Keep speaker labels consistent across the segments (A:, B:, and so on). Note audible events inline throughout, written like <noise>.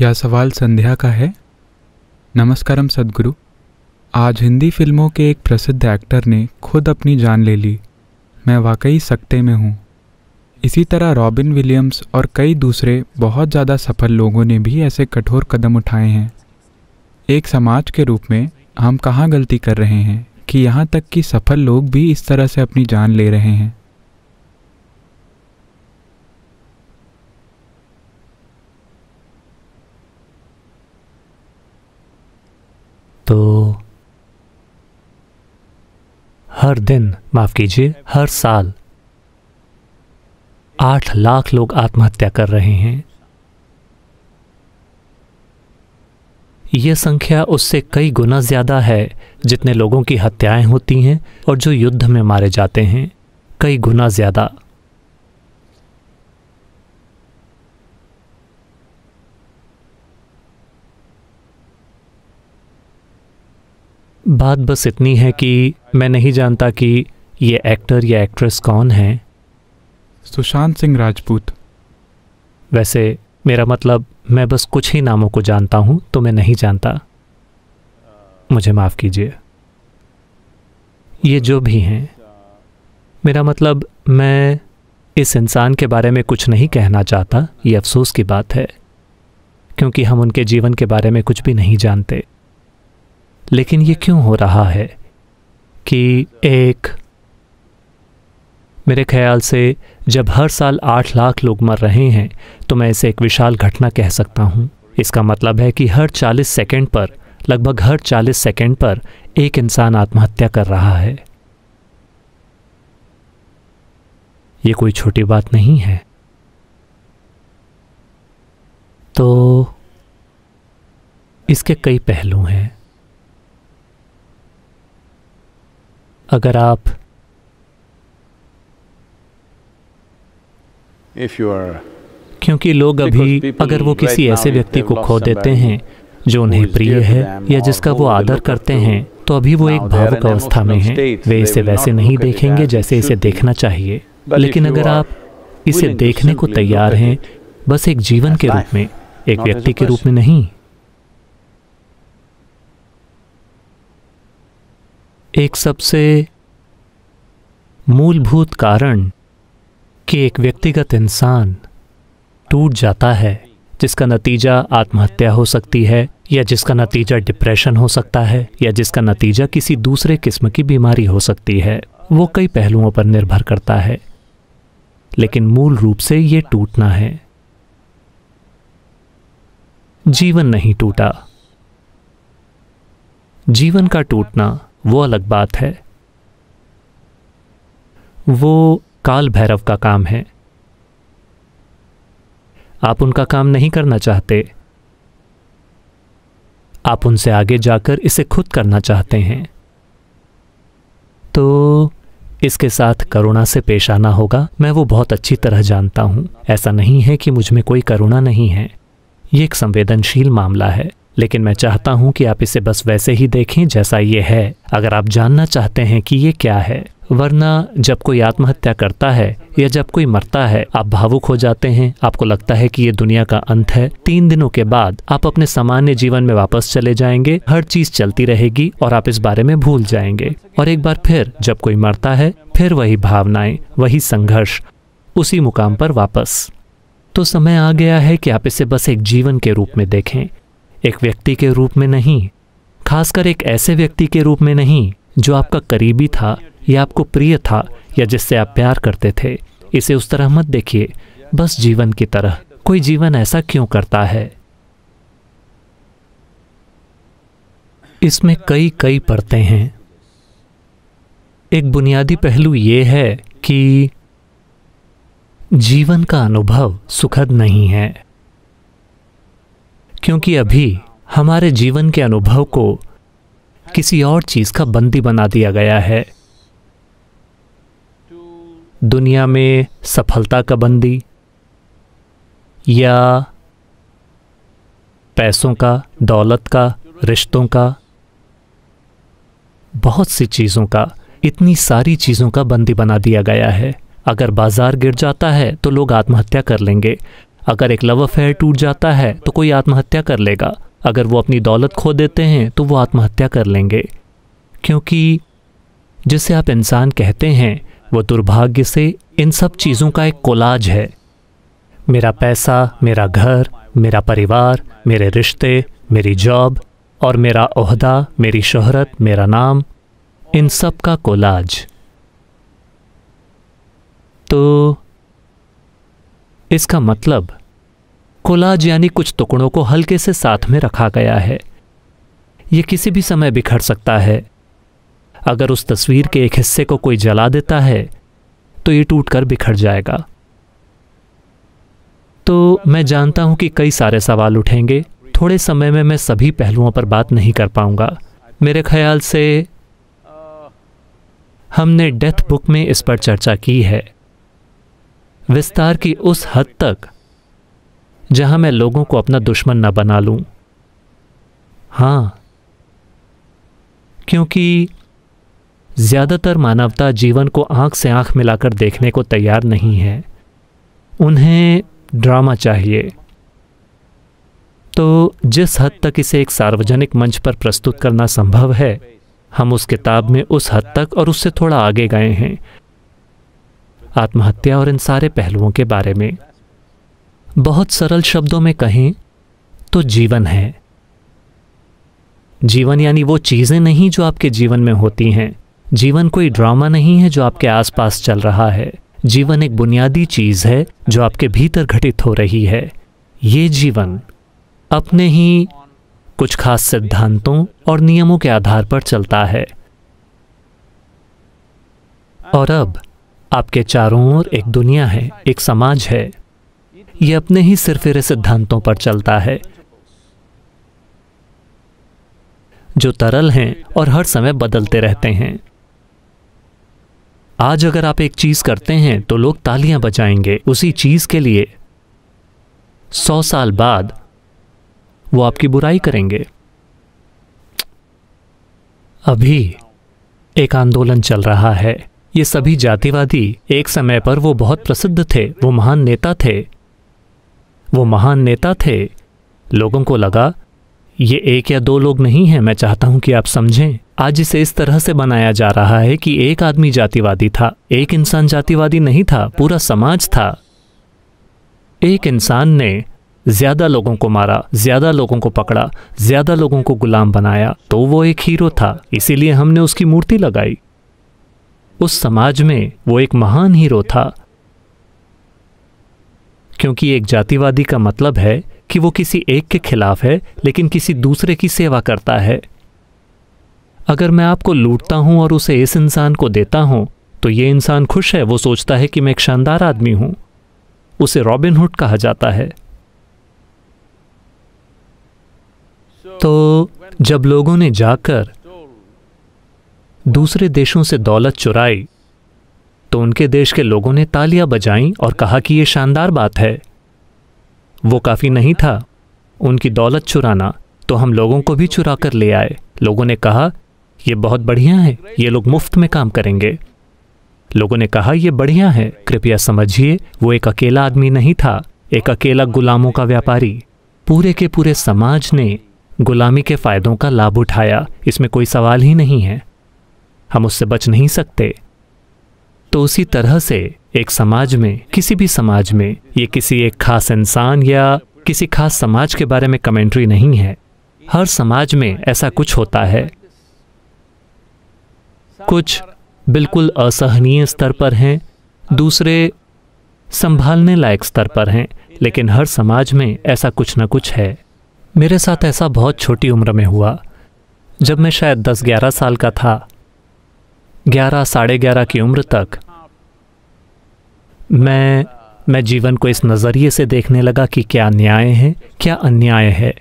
A: यह सवाल संध्या का है नमस्कारम सदगुरु आज हिंदी फिल्मों के एक प्रसिद्ध एक्टर ने खुद अपनी जान ले ली मैं वाकई सकते में हूँ इसी तरह रॉबिन विलियम्स और कई दूसरे बहुत ज़्यादा सफल लोगों ने भी ऐसे कठोर कदम उठाए हैं एक समाज के रूप में हम कहाँ गलती कर रहे हैं कि यहाँ तक कि सफल लोग भी इस तरह से अपनी जान ले रहे हैं तो हर दिन माफ कीजिए हर साल आठ लाख लोग आत्महत्या कर रहे हैं यह संख्या उससे कई गुना ज़्यादा है जितने लोगों की हत्याएं होती हैं और जो युद्ध में मारे जाते हैं कई गुना ज़्यादा बात बस इतनी है कि मैं नहीं जानता कि ये एक्टर या एक्ट्रेस कौन है सुशांत सिंह राजपूत वैसे मेरा मतलब मैं बस कुछ ही नामों को जानता हूँ तो मैं नहीं जानता मुझे माफ़ कीजिए ये जो भी हैं मेरा मतलब मैं इस इंसान के बारे में कुछ नहीं कहना चाहता ये अफसोस की बात है क्योंकि हम उनके जीवन के बारे में कुछ भी नहीं जानते लेकिन ये क्यों हो रहा है कि एक मेरे ख्याल से जब हर साल आठ लाख लोग मर रहे हैं तो मैं इसे एक विशाल घटना कह सकता हूँ इसका मतलब है कि हर चालीस सेकेंड पर लगभग हर चालीस सेकेंड पर एक इंसान आत्महत्या कर रहा है ये कोई छोटी बात नहीं है तो इसके कई पहलू हैं अगर आप
B: क्योंकि लोग अभी अगर वो किसी ऐसे व्यक्ति को खो देते हैं जो उन्हें प्रिय है या
A: जिसका वो आदर करते हैं तो अभी वो एक भावुक अवस्था में हैं वे इसे वैसे नहीं देखेंगे जैसे इसे देखना चाहिए लेकिन अगर आप इसे देखने को तैयार हैं बस एक जीवन के रूप में एक व्यक्ति के रूप में नहीं एक सबसे मूलभूत कारण कि एक व्यक्तिगत इंसान टूट जाता है जिसका नतीजा आत्महत्या हो सकती है या जिसका नतीजा डिप्रेशन हो सकता है या जिसका नतीजा किसी दूसरे किस्म की बीमारी हो सकती है वो कई पहलुओं पर निर्भर करता है लेकिन मूल रूप से ये टूटना है जीवन नहीं टूटा जीवन का टूटना वो अलग बात है वो काल भैरव का काम है आप उनका काम नहीं करना चाहते आप उनसे आगे जाकर इसे खुद करना चाहते हैं तो इसके साथ करुणा से पेश आना होगा मैं वो बहुत अच्छी तरह जानता हूं ऐसा नहीं है कि मुझ में कोई करुणा नहीं है ये एक संवेदनशील मामला है लेकिन मैं चाहता हूं कि आप इसे बस वैसे ही देखें जैसा ये है अगर आप जानना चाहते हैं कि ये क्या है वरना जब कोई आत्महत्या करता है या जब कोई मरता है आप भावुक हो जाते हैं आपको लगता है कि ये दुनिया का अंत है तीन दिनों के बाद आप अपने सामान्य जीवन में वापस चले जाएंगे हर चीज चलती रहेगी और आप इस बारे में भूल जाएंगे और एक बार फिर जब कोई मरता है फिर वही भावनाएं वही संघर्ष उसी मुकाम पर वापस तो समय आ गया है कि आप इसे बस एक जीवन के रूप में देखें एक व्यक्ति के रूप में नहीं खासकर एक ऐसे व्यक्ति के रूप में नहीं जो आपका करीबी था या आपको प्रिय था या जिससे आप प्यार करते थे इसे उस तरह मत देखिए बस जीवन की तरह कोई जीवन ऐसा क्यों करता है इसमें कई कई परतें हैं एक बुनियादी पहलू ये है कि जीवन का अनुभव सुखद नहीं है क्योंकि अभी हमारे जीवन के अनुभव को किसी और चीज़ का बंदी बना दिया गया है दुनिया में सफलता का बंदी या पैसों का दौलत का रिश्तों का बहुत सी चीज़ों का इतनी सारी चीज़ों का बंदी बना दिया गया है अगर बाज़ार गिर जाता है तो लोग आत्महत्या कर लेंगे अगर एक लव अफेयर टूट जाता है तो कोई आत्महत्या कर लेगा अगर वो अपनी दौलत खो देते हैं तो वो आत्महत्या कर लेंगे क्योंकि जिसे आप इंसान कहते हैं वो दुर्भाग्य से इन सब चीज़ों का एक कोलाज है मेरा पैसा मेरा घर मेरा परिवार मेरे रिश्ते मेरी जॉब और मेरा अहदा मेरी शोहरत मेरा नाम इन सब का कोलाज तो इसका मतलब कोलाज यानी कुछ टुकड़ों को हल्के से साथ में रखा गया है यह किसी भी समय बिखर सकता है अगर उस तस्वीर के एक हिस्से को कोई जला देता है तो ये टूटकर बिखर जाएगा तो मैं जानता हूं कि कई सारे सवाल उठेंगे थोड़े समय में मैं सभी पहलुओं पर बात नहीं कर पाऊंगा मेरे ख्याल से हमने डेथ बुक में इस पर चर्चा की है विस्तार की उस हद तक जहां मैं लोगों को अपना दुश्मन न बना लूं हां क्योंकि ज़्यादातर मानवता जीवन को आंख से आंख मिलाकर देखने को तैयार नहीं है उन्हें ड्रामा चाहिए तो जिस हद तक इसे एक सार्वजनिक मंच पर प्रस्तुत करना संभव है हम उस किताब में उस हद तक और उससे थोड़ा आगे गए हैं आत्महत्या और इन सारे पहलुओं के बारे में बहुत सरल शब्दों में कहें तो जीवन है जीवन यानी वो चीज़ें नहीं जो आपके जीवन में होती हैं जीवन कोई ड्रामा नहीं है जो आपके आसपास चल रहा है जीवन एक बुनियादी चीज़ है जो आपके भीतर घटित हो रही है ये जीवन अपने ही कुछ खास सिद्धांतों और नियमों के आधार पर चलता है और अब आपके चारों ओर एक दुनिया है एक समाज है ये अपने ही सिरफिरे सिद्धांतों पर चलता है जो तरल हैं और हर समय बदलते रहते हैं आज अगर आप एक चीज करते हैं तो लोग तालियां बजाएंगे उसी चीज के लिए सौ साल बाद वो आपकी बुराई करेंगे अभी एक आंदोलन चल रहा है ये सभी जातिवादी एक समय पर वो बहुत प्रसिद्ध थे वो महान नेता थे वो महान नेता थे लोगों को लगा ये एक या दो लोग नहीं हैं मैं चाहता हूं कि आप समझें आज इसे इस तरह से बनाया जा रहा है कि एक आदमी जातिवादी था एक इंसान जातिवादी नहीं था पूरा समाज था एक इंसान ने ज्यादा लोगों को मारा ज्यादा लोगों को पकड़ा ज्यादा लोगों को गुलाम बनाया तो वो एक हीरो था इसीलिए हमने उसकी मूर्ति लगाई उस समाज में वो एक महान हीरो था क्योंकि एक जातिवादी का मतलब है कि वो किसी एक के खिलाफ है लेकिन किसी दूसरे की सेवा करता है अगर मैं आपको लूटता हूं और उसे इस इंसान को देता हूं तो ये इंसान खुश है वो सोचता है कि मैं एक शानदार आदमी हूं उसे रॉबिनहुड कहा जाता है तो जब लोगों ने जाकर दूसरे देशों से दौलत चुराई तो उनके देश के लोगों ने तालियां बजाई और कहा कि यह शानदार बात है वो काफ़ी नहीं था उनकी दौलत चुराना तो हम लोगों को भी चुरा कर ले आए लोगों ने कहा यह बहुत बढ़िया है ये लोग मुफ्त में काम करेंगे लोगों ने कहा यह बढ़िया है कृपया समझिए वो एक अकेला आदमी नहीं था एक अकेला गुलामों का व्यापारी पूरे के पूरे समाज ने गुलामी के फ़ायदों का लाभ उठाया इसमें कोई सवाल ही नहीं है हम उससे बच नहीं सकते तो उसी तरह से एक समाज में किसी भी समाज में ये किसी एक खास इंसान या किसी खास समाज के बारे में कमेंट्री नहीं है हर समाज में ऐसा कुछ होता है कुछ बिल्कुल असहनीय स्तर पर हैं दूसरे संभालने लायक स्तर पर हैं लेकिन हर समाज में ऐसा कुछ ना कुछ है मेरे साथ ऐसा बहुत छोटी उम्र में हुआ जब मैं शायद 10-11 साल का था ग्यारह साढ़े ग्यारह की उम्र तक मैं मैं जीवन को इस नज़रिए से देखने लगा कि क्या न्याय है क्या अन्याय है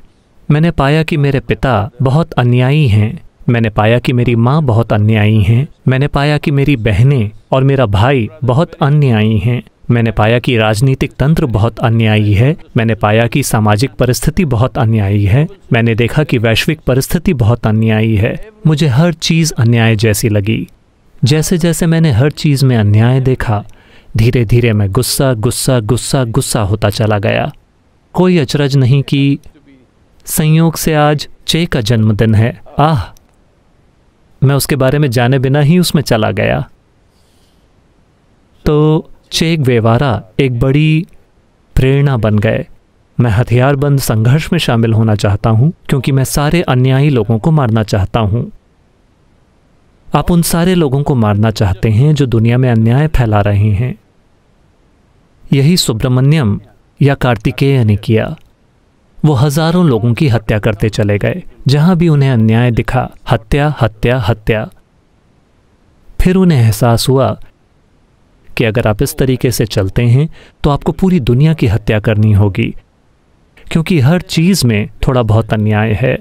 A: मैंने पाया कि मेरे पिता बहुत अन्यायी हैं मैंने पाया कि मेरी माँ बहुत अन्यायी हैं मैंने पाया कि मेरी बहनें और मेरा भाई बहुत अन्यायी हैं मैंने पाया कि राजनीतिक तंत्र बहुत अन्यायी है मैंने पाया कि सामाजिक परिस्थिति बहुत अन्यायी है मैंने देखा कि वैश्विक परिस्थिति बहुत अन्यायी है मुझे हर चीज़ अन्याय जैसी लगी जैसे जैसे मैंने हर चीज़ में अन्याय देखा धीरे धीरे मैं गुस्सा गुस्सा गुस्सा गुस्सा होता चला गया कोई अचरज नहीं कि संयोग से आज चे का जन्मदिन है आह मैं उसके बारे में जाने बिना ही उसमें चला गया तो चेक वेवारा एक बड़ी प्रेरणा बन गए मैं हथियारबंद संघर्ष में शामिल होना चाहता हूं क्योंकि मैं सारे अन्यायी लोगों को मारना चाहता हूं आप उन सारे लोगों को मारना चाहते हैं जो दुनिया में अन्याय फैला रहे हैं यही सुब्रमण्यम या कार्तिकेय ने किया वो हजारों लोगों की हत्या करते चले गए जहां भी उन्हें अन्याय दिखा हत्या हत्या हत्या फिर उन्हें एहसास हुआ कि अगर आप इस तरीके से चलते हैं तो आपको पूरी दुनिया की हत्या करनी होगी क्योंकि हर चीज़ में थोड़ा बहुत अन्याय है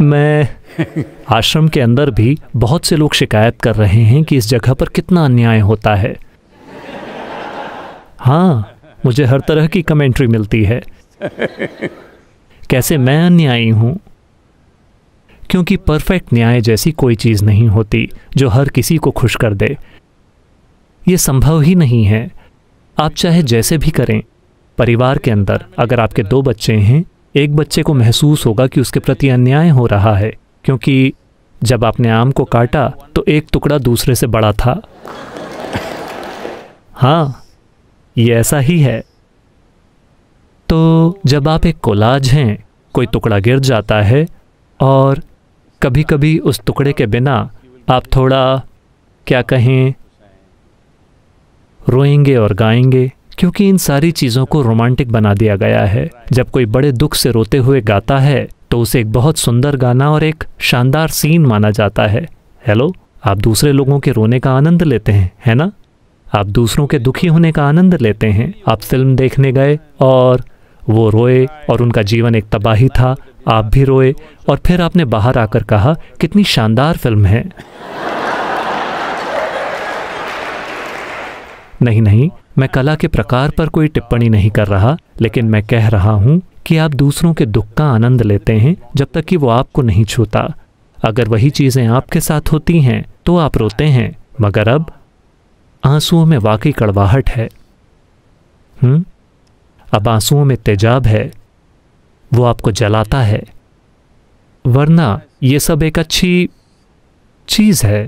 A: मैं <laughs> आश्रम के अंदर भी बहुत से लोग शिकायत कर रहे हैं कि इस जगह पर कितना अन्याय होता है हाँ मुझे हर तरह की कमेंट्री मिलती है <laughs> कैसे मैं अन्यायी हूं क्योंकि परफेक्ट न्याय जैसी कोई चीज़ नहीं होती जो हर किसी को खुश कर दे ये संभव ही नहीं है आप चाहे जैसे भी करें परिवार के अंदर अगर आपके दो बच्चे हैं एक बच्चे को महसूस होगा कि उसके प्रति अन्याय हो रहा है क्योंकि जब आपने आम को काटा तो एक टुकड़ा दूसरे से बड़ा था हाँ ये ऐसा ही है तो जब आप एक कोलाज हैं कोई टुकड़ा गिर जाता है और कभी कभी उस टुकड़े के बिना आप थोड़ा क्या कहें रोएंगे और गाएंगे क्योंकि इन सारी चीज़ों को रोमांटिक बना दिया गया है जब कोई बड़े दुख से रोते हुए गाता है तो उसे एक बहुत सुंदर गाना और एक शानदार सीन माना जाता है हेलो आप दूसरे लोगों के रोने का आनंद लेते हैं है ना आप दूसरों के दुखी होने का आनंद लेते हैं आप फिल्म देखने गए और वो रोए और उनका जीवन एक तबाही था आप भी रोए और फिर आपने बाहर आकर कहा कितनी शानदार फिल्म है <laughs> नहीं नहीं मैं कला के प्रकार पर कोई टिप्पणी नहीं कर रहा लेकिन मैं कह रहा हूं कि आप दूसरों के दुख का आनंद लेते हैं जब तक कि वो आपको नहीं छूता अगर वही चीज़ें आपके साथ होती हैं तो आप रोते हैं मगर अब आंसुओं में वाकई कड़वाहट है हम्म अब आंसुओं में तेजाब है वो आपको जलाता है वरना यह सब एक अच्छी चीज़ है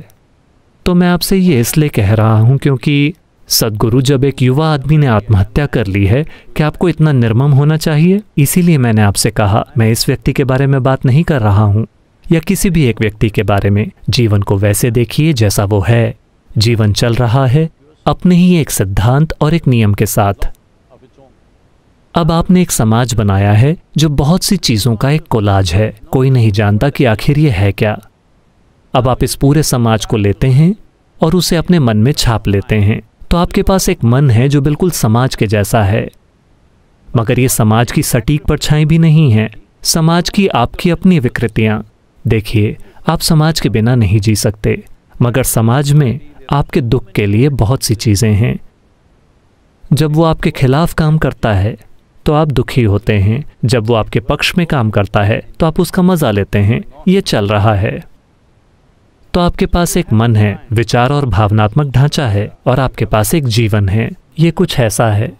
A: तो मैं आपसे ये इसलिए कह रहा हूं क्योंकि सदगुरु जब एक युवा आदमी ने आत्महत्या कर ली है क्या आपको इतना निर्मम होना चाहिए इसीलिए मैंने आपसे कहा मैं इस व्यक्ति के बारे में बात नहीं कर रहा हूँ या किसी भी एक व्यक्ति के बारे में जीवन को वैसे देखिए जैसा वो है जीवन चल रहा है अपने ही एक सिद्धांत और एक नियम के साथ अब आपने एक समाज बनाया है जो बहुत सी चीजों का एक कोलाज है कोई नहीं जानता कि आखिर ये है क्या अब आप इस पूरे समाज को लेते हैं और उसे अपने मन में छाप लेते हैं तो आपके पास एक मन है जो बिल्कुल समाज के जैसा है मगर ये समाज की सटीक परछाई भी नहीं है समाज की आपकी अपनी विकृतियां देखिए आप समाज के बिना नहीं जी सकते मगर समाज में आपके दुख के लिए बहुत सी चीज़ें हैं जब वो आपके खिलाफ काम करता है तो आप दुखी होते हैं जब वो आपके पक्ष में काम करता है तो आप उसका मज़ा लेते हैं ये चल रहा है तो आपके पास एक मन है विचार और भावनात्मक ढांचा है और आपके पास एक जीवन है ये कुछ ऐसा है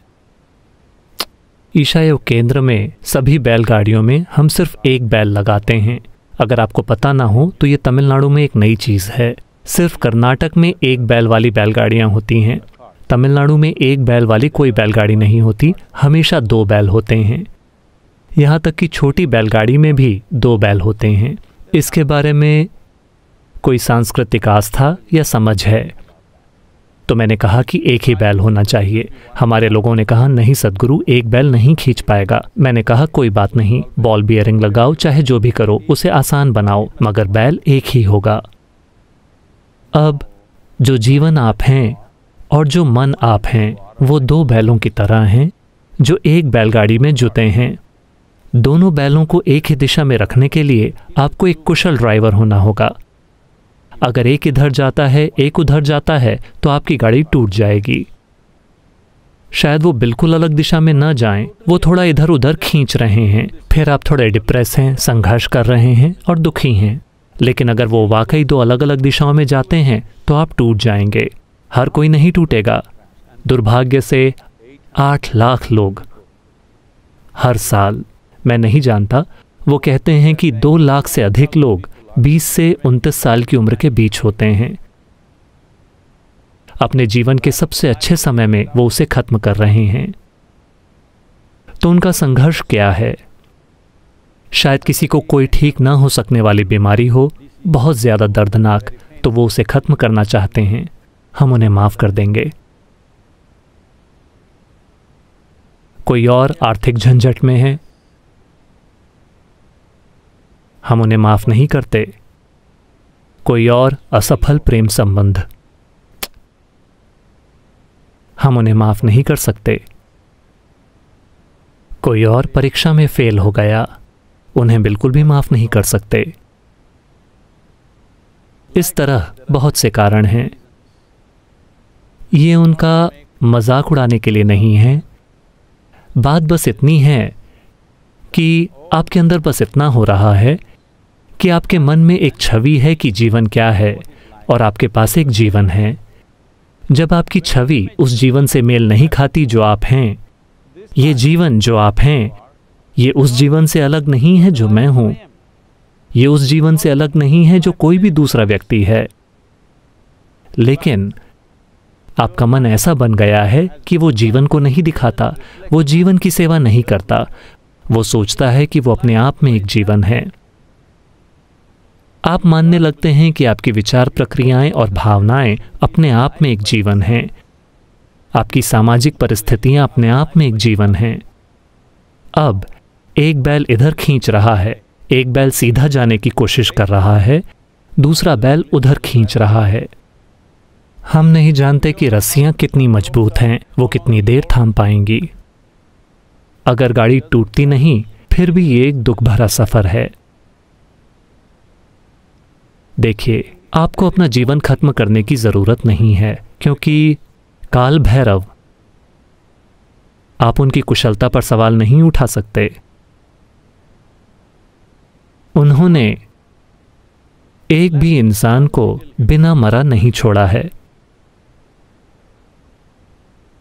A: ईशा योग केंद्र में सभी बैलगाड़ियों में हम सिर्फ एक बैल लगाते हैं अगर आपको पता ना हो तो ये तमिलनाडु में एक नई चीज़ है सिर्फ कर्नाटक में एक बैल वाली बैलगाड़ियां होती हैं तमिलनाडु में एक बैल वाली कोई बैलगाड़ी नहीं होती हमेशा दो बैल होते हैं यहाँ तक कि छोटी बैलगाड़ी में भी दो बैल होते हैं इसके बारे में कोई सांस्कृतिक आस्था या समझ है तो मैंने कहा कि एक ही बैल होना चाहिए हमारे लोगों ने कहा नहीं सदगुरु एक बैल नहीं खींच पाएगा मैंने कहा कोई बात नहीं बॉल बियरिंग लगाओ चाहे जो भी करो उसे आसान बनाओ मगर बैल एक ही होगा अब जो जीवन आप हैं और जो मन आप हैं वो दो बैलों की तरह हैं जो एक बैलगाड़ी में जुते हैं दोनों बैलों को एक ही दिशा में रखने के लिए आपको एक कुशल ड्राइवर होना होगा अगर एक इधर जाता है एक उधर जाता है तो आपकी गाड़ी टूट जाएगी शायद वो बिल्कुल अलग दिशा में न जाएं, वो थोड़ा इधर उधर खींच रहे हैं फिर आप थोड़े डिप्रेस हैं संघर्ष कर रहे हैं और दुखी हैं लेकिन अगर वो वाकई दो अलग अलग दिशाओं में जाते हैं तो आप टूट जाएंगे हर कोई नहीं टूटेगा दुर्भाग्य से आठ लाख लोग हर साल मैं नहीं जानता वो कहते हैं कि दो लाख से अधिक लोग 20 से उनतीस साल की उम्र के बीच होते हैं अपने जीवन के सबसे अच्छे समय में वो उसे खत्म कर रहे हैं तो उनका संघर्ष क्या है शायद किसी को कोई ठीक ना हो सकने वाली बीमारी हो बहुत ज़्यादा दर्दनाक तो वो उसे खत्म करना चाहते हैं हम उन्हें माफ़ कर देंगे कोई और आर्थिक झंझट में है हम उन्हें माफ़ नहीं करते कोई और असफल प्रेम संबंध हम उन्हें माफ़ नहीं कर सकते कोई और परीक्षा में फेल हो गया उन्हें बिल्कुल भी माफ़ नहीं कर सकते इस तरह बहुत से कारण हैं ये उनका मजाक उड़ाने के लिए नहीं है बात बस इतनी है कि आपके अंदर बस इतना हो रहा है कि आपके मन में एक छवि है कि जीवन क्या है और आपके पास एक जीवन है जब आपकी छवि उस जीवन से मेल नहीं खाती जो आप हैं ये जीवन जो आप हैं ये उस जीवन से अलग नहीं है जो मैं हूं ये उस जीवन से अलग नहीं है जो कोई भी दूसरा व्यक्ति है लेकिन आपका मन ऐसा बन गया है कि वो जीवन को नहीं दिखाता वो जीवन की सेवा नहीं करता वो सोचता है कि वो अपने आप में एक जीवन है आप मानने लगते हैं कि आपकी विचार प्रक्रियाएं और भावनाएं अपने आप में एक जीवन हैं आपकी सामाजिक परिस्थितियां अपने आप में एक जीवन हैं अब एक बैल इधर खींच रहा है एक बैल सीधा जाने की कोशिश कर रहा है दूसरा बैल उधर खींच रहा है हम नहीं जानते कि रस्सियां कितनी मजबूत हैं वो कितनी देर थाम पाएंगी अगर गाड़ी टूटती नहीं फिर भी ये एक दुख भरा सफर है देखिए आपको अपना जीवन खत्म करने की जरूरत नहीं है क्योंकि काल भैरव आप उनकी कुशलता पर सवाल नहीं उठा सकते उन्होंने एक भी इंसान को बिना मरा नहीं छोड़ा है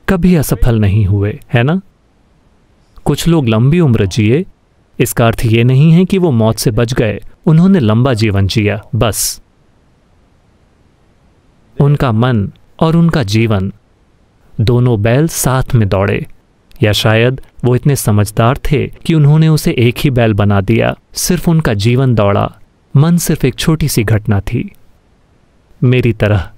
A: कभी असफल नहीं हुए है ना कुछ लोग लंबी उम्र जिए इसका अर्थ ये नहीं है कि वो मौत से बच गए उन्होंने लंबा जीवन जिया बस उनका मन और उनका जीवन दोनों बैल साथ में दौड़े या शायद वो इतने समझदार थे कि उन्होंने उसे एक ही बैल बना दिया सिर्फ उनका जीवन दौड़ा मन सिर्फ एक छोटी सी घटना थी मेरी तरह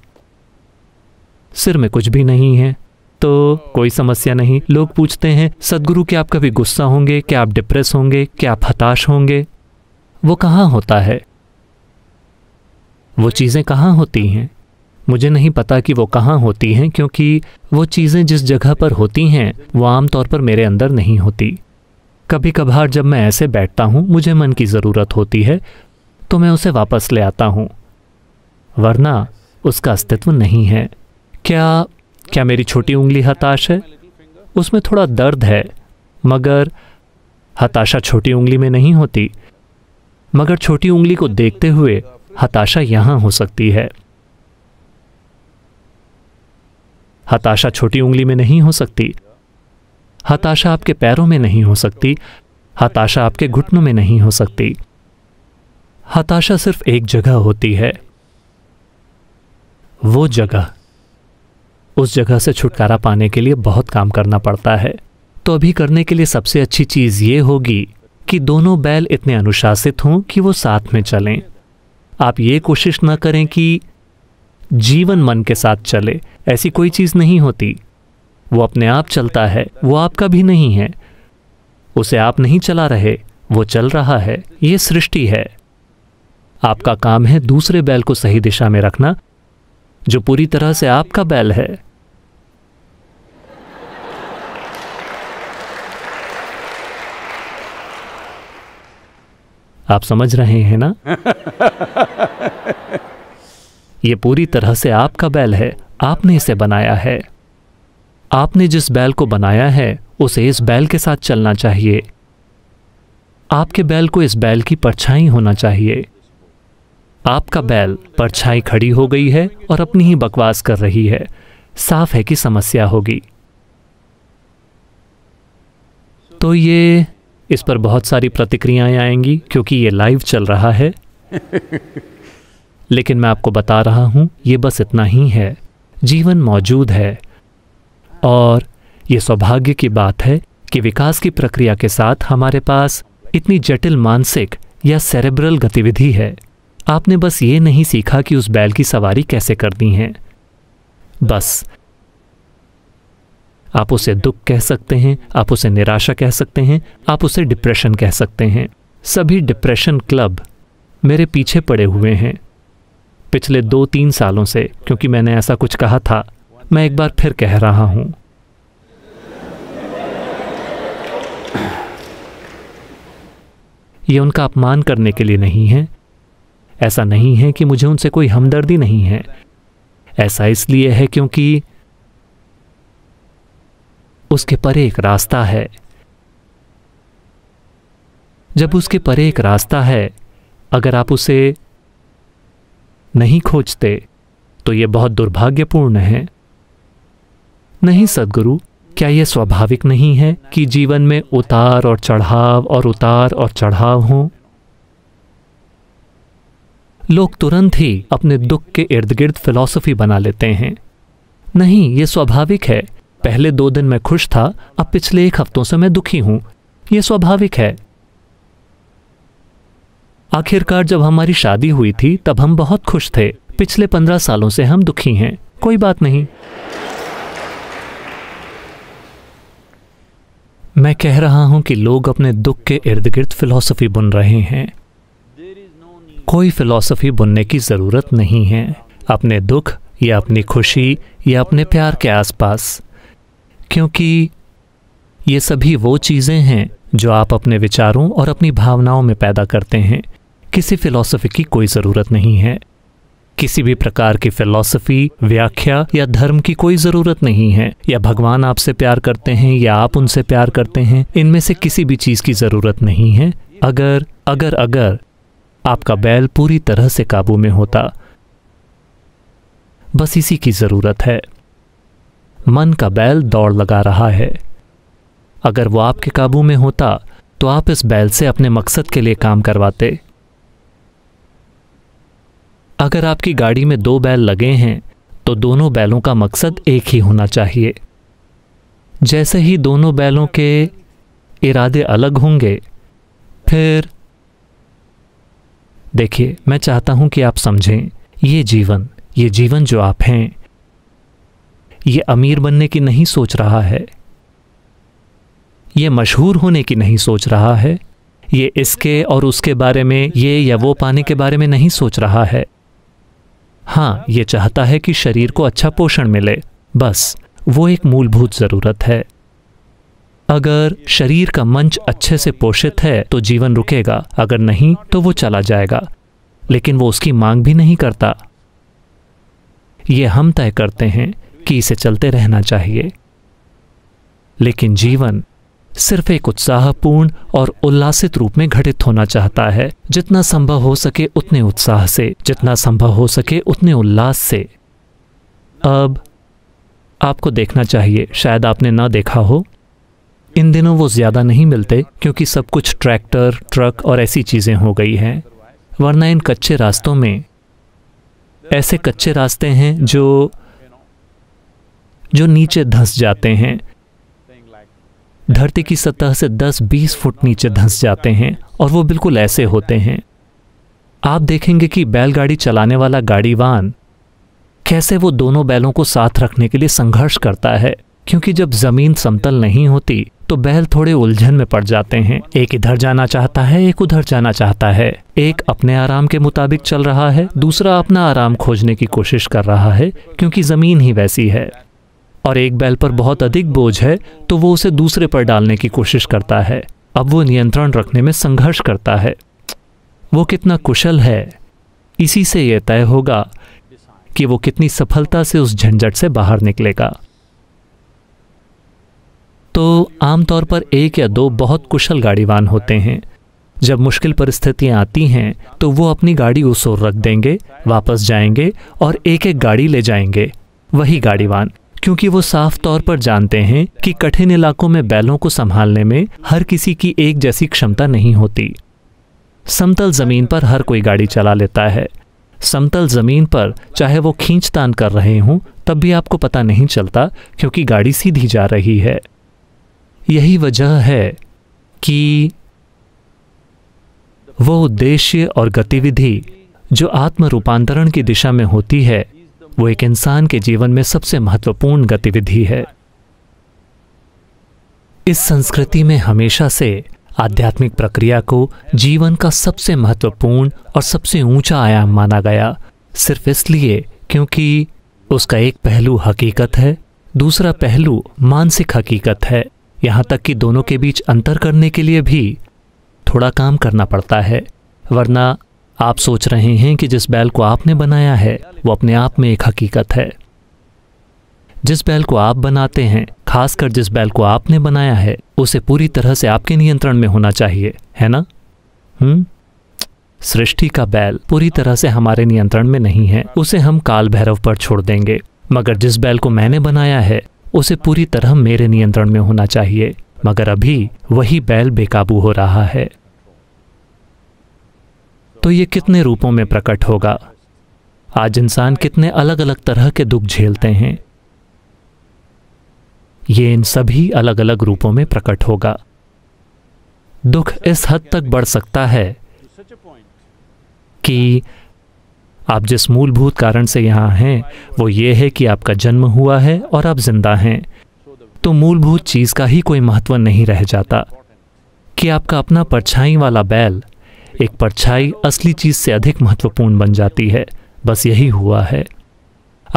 A: सिर में कुछ भी नहीं है तो कोई समस्या नहीं लोग पूछते हैं सदगुरु क्या आप कभी गुस्सा होंगे क्या आप डिप्रेस होंगे क्या आप हताश होंगे वो कहाँ होता है वो चीज़ें कहाँ होती हैं मुझे नहीं पता कि वो कहाँ होती हैं क्योंकि वो चीज़ें जिस जगह पर होती हैं वो आमतौर पर मेरे अंदर नहीं होती कभी कभार जब मैं ऐसे बैठता हूँ मुझे मन की ज़रूरत होती है तो मैं उसे वापस ले आता हूँ वरना उसका अस्तित्व नहीं है क्या क्या मेरी छोटी उंगली हताश है उसमें थोड़ा दर्द है मगर हताशा छोटी उंगली में नहीं होती मगर छोटी उंगली को देखते हुए हताशा यहां हो सकती है हताशा छोटी उंगली में नहीं हो सकती हताशा आपके पैरों में नहीं हो सकती हताशा आपके घुटनों में नहीं हो सकती हताशा सिर्फ एक जगह होती है वो जगह उस जगह से छुटकारा पाने के लिए बहुत काम करना पड़ता है तो अभी करने के लिए सबसे अच्छी चीज़ ये होगी कि दोनों बैल इतने अनुशासित हों कि वो साथ में चलें आप ये कोशिश ना करें कि जीवन मन के साथ चले ऐसी कोई चीज़ नहीं होती वो अपने आप चलता है वो आपका भी नहीं है उसे आप नहीं चला रहे वो चल रहा है ये सृष्टि है आपका काम है दूसरे बैल को सही दिशा में रखना जो पूरी तरह से आपका बैल है आप समझ रहे हैं ना ये पूरी तरह से आपका बैल है आपने इसे बनाया है आपने जिस बैल को बनाया है उसे इस बैल के साथ चलना चाहिए आपके बैल को इस बैल की परछाई होना चाहिए आपका बैल परछाई खड़ी हो गई है और अपनी ही बकवास कर रही है साफ है कि समस्या होगी तो ये इस पर बहुत सारी प्रतिक्रियाएं आएंगी क्योंकि ये लाइव चल रहा है लेकिन मैं आपको बता रहा हूं ये बस इतना ही है जीवन मौजूद है और ये सौभाग्य की बात है कि विकास की प्रक्रिया के साथ हमारे पास इतनी जटिल मानसिक या सेरेब्रल गतिविधि है आपने बस ये नहीं सीखा कि उस बैल की सवारी कैसे करनी है बस आप उसे दुख कह सकते हैं आप उसे निराशा कह सकते हैं आप उसे डिप्रेशन कह सकते हैं सभी डिप्रेशन क्लब मेरे पीछे पड़े हुए हैं पिछले दो तीन सालों से क्योंकि मैंने ऐसा कुछ कहा था मैं एक बार फिर कह रहा हूं यह उनका अपमान करने के लिए नहीं है ऐसा नहीं है कि मुझे उनसे कोई हमदर्दी नहीं है ऐसा इसलिए है क्योंकि उसके परे एक रास्ता है जब उसके परे एक रास्ता है अगर आप उसे नहीं खोजते तो यह बहुत दुर्भाग्यपूर्ण है नहीं सदगुरु क्या यह स्वाभाविक नहीं है कि जीवन में उतार और चढ़ाव और उतार और चढ़ाव हों लोग तुरंत ही अपने दुख के इर्द गिर्द फिलॉसफी बना लेते हैं नहीं यह स्वाभाविक है पहले दो दिन मैं खुश था अब पिछले एक हफ्तों से मैं दुखी हूं यह स्वाभाविक है आखिरकार जब हमारी शादी हुई थी तब हम बहुत खुश थे पिछले पंद्रह सालों से हम दुखी हैं कोई बात नहीं मैं कह रहा हूं कि लोग अपने दुख के इर्द गिर्द फिलोसफी बुन रहे हैं कोई फिलोसफी बुनने की ज़रूरत नहीं है अपने दुख या अपनी खुशी या अपने प्यार के आसपास क्योंकि ये सभी वो चीज़ें हैं जो आप अपने विचारों और अपनी भावनाओं में पैदा करते हैं किसी फिलॉसफी की कोई ज़रूरत नहीं है किसी भी प्रकार की फिलॉसफी व्याख्या या धर्म की कोई ज़रूरत नहीं है या भगवान आपसे प्यार करते हैं या आप उनसे प्यार करते हैं इनमें से किसी भी चीज़ की ज़रूरत नहीं है अगर अगर अगर आपका बैल पूरी तरह से काबू में होता बस इसी की ज़रूरत है मन का बैल दौड़ लगा रहा है अगर वो आपके काबू में होता तो आप इस बैल से अपने मकसद के लिए काम करवाते अगर आपकी गाड़ी में दो बैल लगे हैं तो दोनों बैलों का मकसद एक ही होना चाहिए जैसे ही दोनों बैलों के इरादे अलग होंगे फिर देखिए मैं चाहता हूं कि आप समझें ये जीवन ये जीवन जो आप हैं ये अमीर बनने की नहीं सोच रहा है ये मशहूर होने की नहीं सोच रहा है ये इसके और उसके बारे में ये या वो पाने के बारे में नहीं सोच रहा है हाँ ये चाहता है कि शरीर को अच्छा पोषण मिले बस वो एक मूलभूत ज़रूरत है अगर शरीर का मंच अच्छे से पोषित है तो जीवन रुकेगा अगर नहीं तो वो चला जाएगा लेकिन वो उसकी मांग भी नहीं करता ये हम तय करते हैं कि इसे चलते रहना चाहिए लेकिन जीवन सिर्फ एक उत्साहपूर्ण और उल्लासित रूप में घटित होना चाहता है जितना संभव हो सके उतने उत्साह से जितना संभव हो सके उतने उल्लास से अब आपको देखना चाहिए शायद आपने ना देखा हो इन दिनों वो ज़्यादा नहीं मिलते क्योंकि सब कुछ ट्रैक्टर ट्रक और ऐसी चीज़ें हो गई हैं वरना इन कच्चे रास्तों में ऐसे कच्चे रास्ते हैं जो जो नीचे धंस जाते हैं धरती की सतह से 10-20 फुट नीचे धंस जाते हैं और वो बिल्कुल ऐसे होते हैं आप देखेंगे कि बैलगाड़ी चलाने वाला गाड़ीवान कैसे वो दोनों बैलों को साथ रखने के लिए संघर्ष करता है क्योंकि जब जमीन समतल नहीं होती तो बैल थोड़े उलझन में पड़ जाते हैं एक इधर जाना चाहता है एक उधर जाना चाहता है एक अपने आराम के मुताबिक चल रहा है दूसरा अपना आराम खोजने की कोशिश कर रहा है क्योंकि जमीन ही वैसी है और एक बैल पर बहुत अधिक बोझ है तो वो उसे दूसरे पर डालने की कोशिश करता है अब वो नियंत्रण रखने में संघर्ष करता है वो कितना कुशल है इसी से यह तय होगा कि वो कितनी सफलता से उस झंझट से बाहर निकलेगा तो आमतौर पर एक या दो बहुत कुशल गाड़ीवान होते हैं जब मुश्किल परिस्थितियां आती हैं तो वो अपनी गाड़ी उस ओर रख देंगे वापस जाएंगे और एक एक गाड़ी ले जाएंगे वही गाड़ीवान क्योंकि वो साफ तौर पर जानते हैं कि कठिन इलाकों में बैलों को संभालने में हर किसी की एक जैसी क्षमता नहीं होती समतल जमीन पर हर कोई गाड़ी चला लेता है समतल जमीन पर चाहे वो खींच तान कर रहे हों तब भी आपको पता नहीं चलता क्योंकि गाड़ी सीधी जा रही है यही वजह है कि वो उद्देश्य और गतिविधि जो आत्म रूपांतरण की दिशा में होती है वो एक इंसान के जीवन में सबसे महत्वपूर्ण गतिविधि है इस संस्कृति में हमेशा से आध्यात्मिक प्रक्रिया को जीवन का सबसे महत्वपूर्ण और सबसे ऊंचा आयाम माना गया सिर्फ इसलिए क्योंकि उसका एक पहलू हकीकत है दूसरा पहलू मानसिक हकीकत है यहाँ तक कि दोनों के बीच अंतर करने के लिए भी थोड़ा काम करना पड़ता है वरना आप सोच रहे हैं कि जिस बैल को आपने बनाया है वो अपने आप में एक हकीकत है जिस बैल को आप बनाते हैं खासकर जिस बैल को आपने बनाया है उसे पूरी तरह से आपके नियंत्रण में होना चाहिए है ना हम्म सृष्टि का बैल पूरी तरह से हमारे नियंत्रण में नहीं है उसे हम काल भैरव पर छोड़ देंगे मगर जिस बैल को मैंने बनाया है उसे पूरी तरह मेरे नियंत्रण में होना चाहिए मगर अभी वही बैल बेकाबू हो रहा है तो ये कितने रूपों में प्रकट होगा आज इंसान कितने अलग अलग तरह के दुख झेलते हैं ये इन सभी अलग अलग रूपों में प्रकट होगा दुख इस हद तक बढ़ सकता है कि आप जिस मूलभूत कारण से यहां हैं वो ये है कि आपका जन्म हुआ है और आप जिंदा हैं तो मूलभूत चीज़ का ही कोई महत्व नहीं रह जाता कि आपका अपना परछाई वाला बैल एक परछाई असली चीज से अधिक महत्वपूर्ण बन जाती है बस यही हुआ है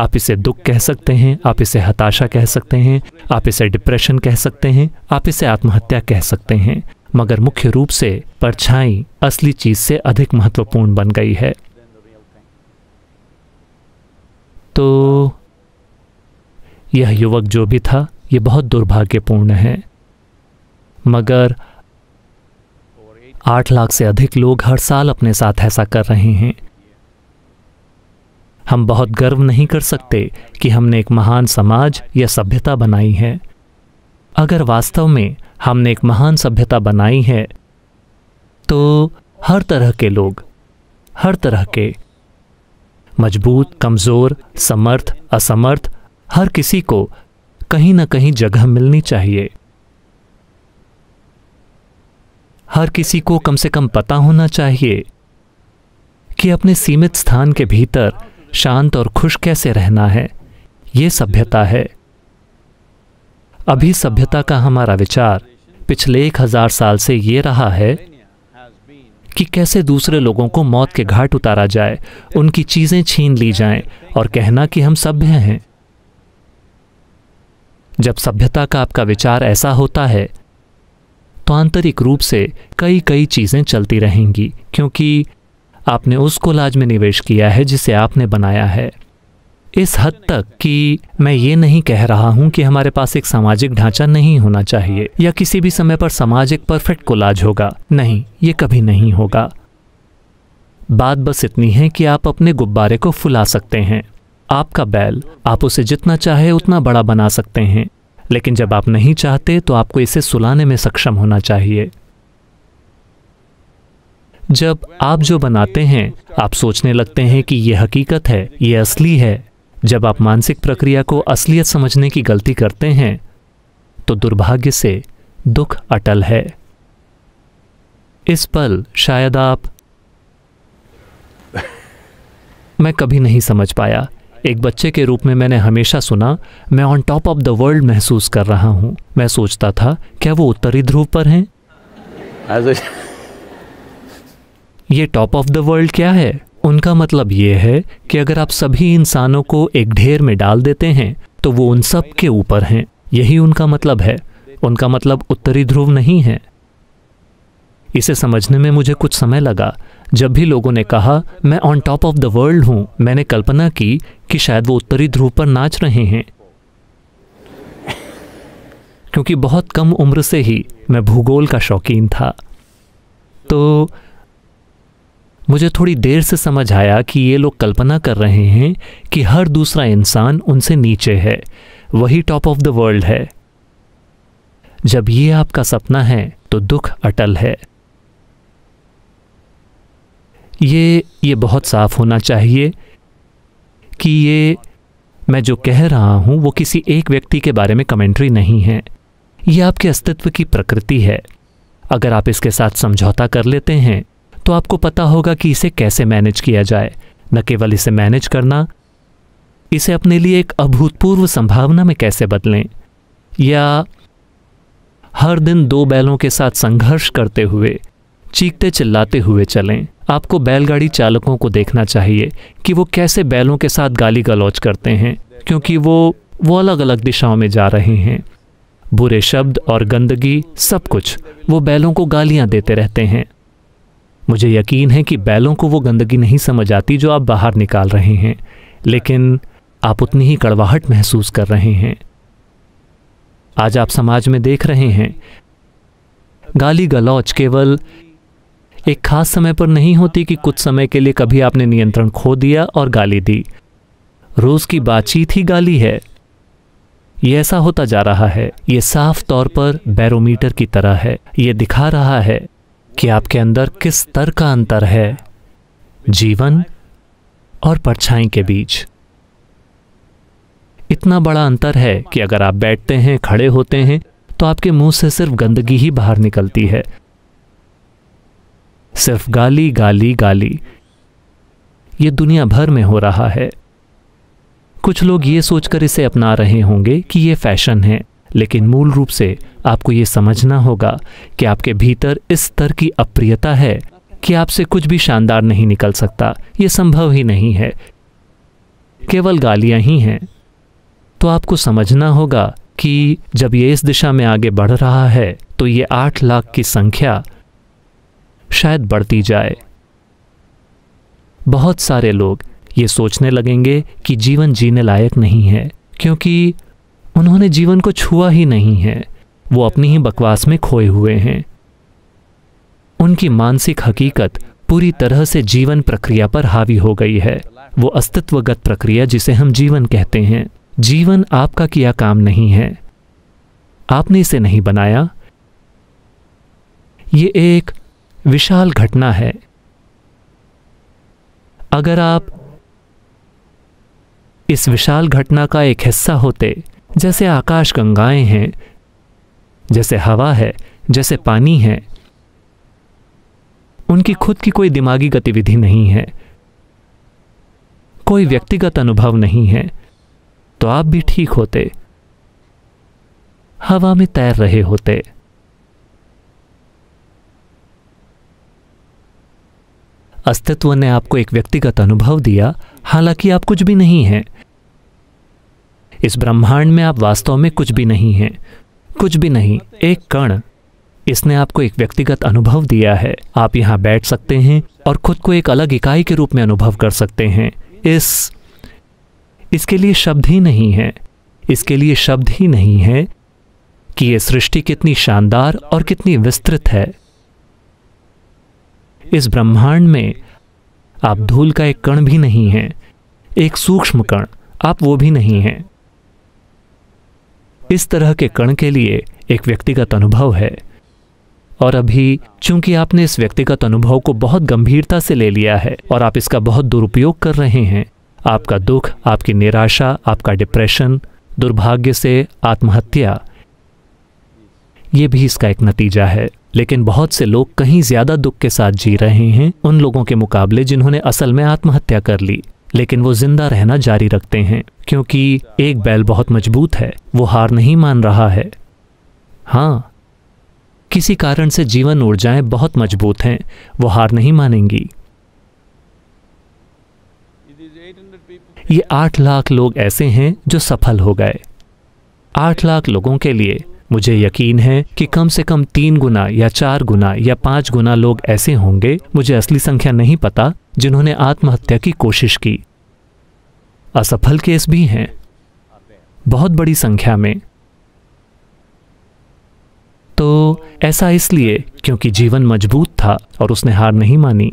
A: आप इसे दुख कह सकते हैं आप इसे हताशा कह सकते हैं आप इसे डिप्रेशन कह सकते हैं आप इसे आत्महत्या कह सकते हैं मगर मुख्य रूप से परछाई असली चीज से अधिक महत्वपूर्ण बन गई है तो यह युवक जो भी था यह बहुत दुर्भाग्यपूर्ण है मगर आठ लाख से अधिक लोग हर साल अपने साथ ऐसा कर रहे हैं हम बहुत गर्व नहीं कर सकते कि हमने एक महान समाज या सभ्यता बनाई है अगर वास्तव में हमने एक महान सभ्यता बनाई है तो हर तरह के लोग हर तरह के मजबूत कमज़ोर समर्थ असमर्थ हर किसी को कहीं ना कहीं जगह मिलनी चाहिए हर किसी को कम से कम पता होना चाहिए कि अपने सीमित स्थान के भीतर शांत और खुश कैसे रहना है यह सभ्यता है अभी सभ्यता का हमारा विचार पिछले एक हजार साल से ये रहा है कि कैसे दूसरे लोगों को मौत के घाट उतारा जाए उनकी चीजें छीन ली जाएं और कहना कि हम सभ्य हैं जब सभ्यता का आपका विचार ऐसा होता है तो आंतरिक रूप से कई कई चीज़ें चलती रहेंगी क्योंकि आपने उस कोलाज में निवेश किया है जिसे आपने बनाया है इस हद तक कि मैं ये नहीं कह रहा हूँ कि हमारे पास एक सामाजिक ढांचा नहीं होना चाहिए या किसी भी समय पर समाज एक परफेक्ट कोलाज होगा नहीं ये कभी नहीं होगा बात बस इतनी है कि आप अपने गुब्बारे को फुला सकते हैं आपका बैल आप उसे जितना चाहे उतना बड़ा बना सकते हैं लेकिन जब आप नहीं चाहते तो आपको इसे सुलाने में सक्षम होना चाहिए जब आप जो बनाते हैं आप सोचने लगते हैं कि यह हकीकत है यह असली है जब आप मानसिक प्रक्रिया को असलियत समझने की गलती करते हैं तो दुर्भाग्य से दुख अटल है इस पल शायद आप <laughs> मैं कभी नहीं समझ पाया एक बच्चे के रूप में मैंने हमेशा सुना मैं on top of the world महसूस कर रहा हूँ मैं सोचता था क्या वो उत्तरी ध्रुव पर हैं तो- ये टॉप ऑफ द वर्ल्ड क्या है उनका मतलब ये है कि अगर आप सभी इंसानों को एक ढेर में डाल देते हैं तो वो उन सब के ऊपर हैं यही उनका मतलब है उनका मतलब उत्तरी ध्रुव नहीं है इसे समझने में मुझे कुछ समय लगा जब भी लोगों ने कहा मैं on top of the world हूं मैंने कल्पना की कि शायद वो उत्तरी ध्रुव पर नाच रहे हैं क्योंकि बहुत कम उम्र से ही मैं भूगोल का शौकीन था तो मुझे थोड़ी देर से समझ आया कि ये लोग कल्पना कर रहे हैं कि हर दूसरा इंसान उनसे नीचे है वही टॉप ऑफ द वर्ल्ड है जब ये आपका सपना है तो दुख अटल है ये ये बहुत साफ होना चाहिए कि ये मैं जो कह रहा हूँ वो किसी एक व्यक्ति के बारे में कमेंट्री नहीं है ये आपके अस्तित्व की प्रकृति है अगर आप इसके साथ समझौता कर लेते हैं तो आपको पता होगा कि इसे कैसे मैनेज किया जाए न केवल इसे मैनेज करना इसे अपने लिए एक अभूतपूर्व संभावना में कैसे बदलें या हर दिन दो बैलों के साथ संघर्ष करते हुए चीखते चिल्लाते हुए चलें आपको बैलगाड़ी चालकों को देखना चाहिए कि वो कैसे बैलों के साथ गाली गलौज करते हैं क्योंकि वो वो अलग अलग दिशाओं में जा रहे हैं बुरे शब्द और गंदगी सब कुछ वो बैलों को गालियां देते रहते हैं मुझे यकीन है कि बैलों को वो गंदगी नहीं समझ आती जो आप बाहर निकाल रहे हैं लेकिन आप उतनी ही कड़वाहट महसूस कर रहे हैं आज आप समाज में देख रहे हैं गाली गलौज केवल एक खास समय पर नहीं होती कि कुछ समय के लिए कभी आपने नियंत्रण खो दिया और गाली दी रोज की बातचीत ही गाली है यह ऐसा होता जा रहा है यह साफ तौर पर बैरोमीटर की तरह है यह दिखा रहा है कि आपके अंदर किस स्तर का अंतर है जीवन और परछाई के बीच इतना बड़ा अंतर है कि अगर आप बैठते हैं खड़े होते हैं तो आपके मुंह से सिर्फ गंदगी ही बाहर निकलती है सिर्फ गाली गाली गाली ये दुनिया भर में हो रहा है कुछ लोग ये सोचकर इसे अपना रहे होंगे कि ये फैशन है लेकिन मूल रूप से आपको ये समझना होगा कि आपके भीतर इस स्तर की अप्रियता है कि आपसे कुछ भी शानदार नहीं निकल सकता ये संभव ही नहीं है केवल गालियां ही हैं तो आपको समझना होगा कि जब ये इस दिशा में आगे बढ़ रहा है तो ये आठ लाख की संख्या शायद बढ़ती जाए बहुत सारे लोग ये सोचने लगेंगे कि जीवन जीने लायक नहीं है क्योंकि उन्होंने जीवन को छुआ ही नहीं है वो अपनी ही बकवास में खोए हुए हैं उनकी मानसिक हकीकत पूरी तरह से जीवन प्रक्रिया पर हावी हो गई है वो अस्तित्वगत प्रक्रिया जिसे हम जीवन कहते हैं जीवन आपका किया काम नहीं है आपने इसे नहीं बनाया ये एक विशाल घटना है अगर आप इस विशाल घटना का एक हिस्सा होते जैसे आकाश गंगाएं हैं जैसे हवा है जैसे पानी है उनकी खुद की कोई दिमागी गतिविधि नहीं है कोई व्यक्तिगत अनुभव नहीं है तो आप भी ठीक होते हवा में तैर रहे होते अस्तित्व ने आपको एक व्यक्तिगत अनुभव दिया हालांकि आप कुछ भी नहीं हैं इस ब्रह्मांड में आप वास्तव में कुछ भी नहीं हैं कुछ भी नहीं एक कण इसने आपको एक व्यक्तिगत अनुभव दिया है आप यहाँ बैठ सकते हैं और खुद को एक अलग इकाई के रूप में अनुभव कर सकते हैं इस इसके लिए शब्द ही नहीं है इसके लिए शब्द ही नहीं है कि यह सृष्टि कितनी शानदार और कितनी विस्तृत है इस ब्रह्मांड में आप धूल का एक कण भी नहीं हैं एक सूक्ष्म कण आप वो भी नहीं हैं इस तरह के कण के लिए एक व्यक्तिगत अनुभव है और अभी चूंकि आपने इस व्यक्तिगत अनुभव को बहुत गंभीरता से ले लिया है और आप इसका बहुत दुरुपयोग कर रहे हैं आपका दुख आपकी निराशा आपका डिप्रेशन दुर्भाग्य से आत्महत्या ये भी इसका एक नतीजा है लेकिन बहुत से लोग कहीं ज्यादा दुख के साथ जी रहे हैं उन लोगों के मुकाबले जिन्होंने असल में आत्महत्या कर ली लेकिन वो जिंदा रहना जारी रखते हैं क्योंकि एक बैल बहुत मजबूत है वो हार नहीं मान रहा है हाँ किसी कारण से जीवन ऊर्जाएं बहुत मजबूत हैं वो हार नहीं मानेंगी ये आठ लाख लोग ऐसे हैं जो सफल हो गए आठ लाख लोगों के लिए मुझे यकीन है कि कम से कम तीन गुना या चार गुना या पांच गुना लोग ऐसे होंगे मुझे असली संख्या नहीं पता जिन्होंने आत्महत्या की कोशिश की असफल केस भी हैं बहुत बड़ी संख्या में तो ऐसा इसलिए क्योंकि जीवन मजबूत था और उसने हार नहीं मानी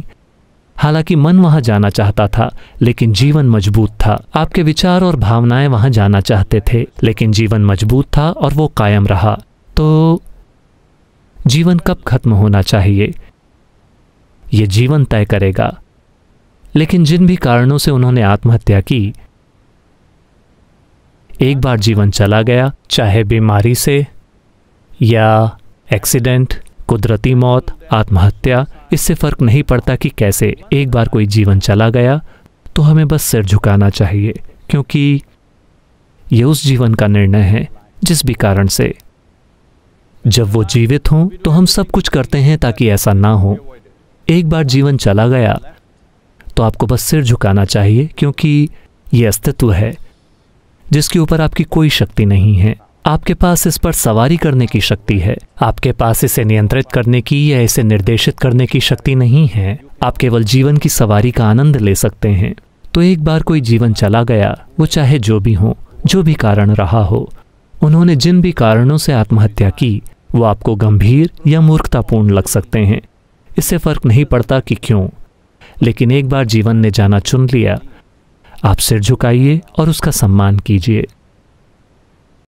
A: हालांकि मन वहां जाना चाहता था लेकिन जीवन मजबूत था आपके विचार और भावनाएं वहां जाना चाहते थे लेकिन जीवन मजबूत था और वो कायम रहा तो जीवन कब खत्म होना चाहिए ये जीवन तय करेगा लेकिन जिन भी कारणों से उन्होंने आत्महत्या की एक बार जीवन चला गया चाहे बीमारी से या एक्सीडेंट कुदरती मौत आत्महत्या इससे फ़र्क नहीं पड़ता कि कैसे एक बार कोई जीवन चला गया तो हमें बस सिर झुकाना चाहिए क्योंकि ये उस जीवन का निर्णय है जिस भी कारण से जब वो जीवित हों तो हम सब कुछ करते हैं ताकि ऐसा ना हो एक बार जीवन चला गया तो आपको बस सिर झुकाना चाहिए क्योंकि ये अस्तित्व है जिसके ऊपर आपकी कोई शक्ति नहीं है आपके पास इस पर सवारी करने की शक्ति है आपके पास इसे नियंत्रित करने की या इसे निर्देशित करने की शक्ति नहीं है आप केवल जीवन की सवारी का आनंद ले सकते हैं तो एक बार कोई जीवन चला गया वो चाहे जो भी हो जो भी कारण रहा हो उन्होंने जिन भी कारणों से आत्महत्या की वो आपको गंभीर या मूर्खतापूर्ण लग सकते हैं इससे फर्क नहीं पड़ता कि क्यों लेकिन एक बार जीवन ने जाना चुन लिया आप सिर झुकाइए और उसका सम्मान कीजिए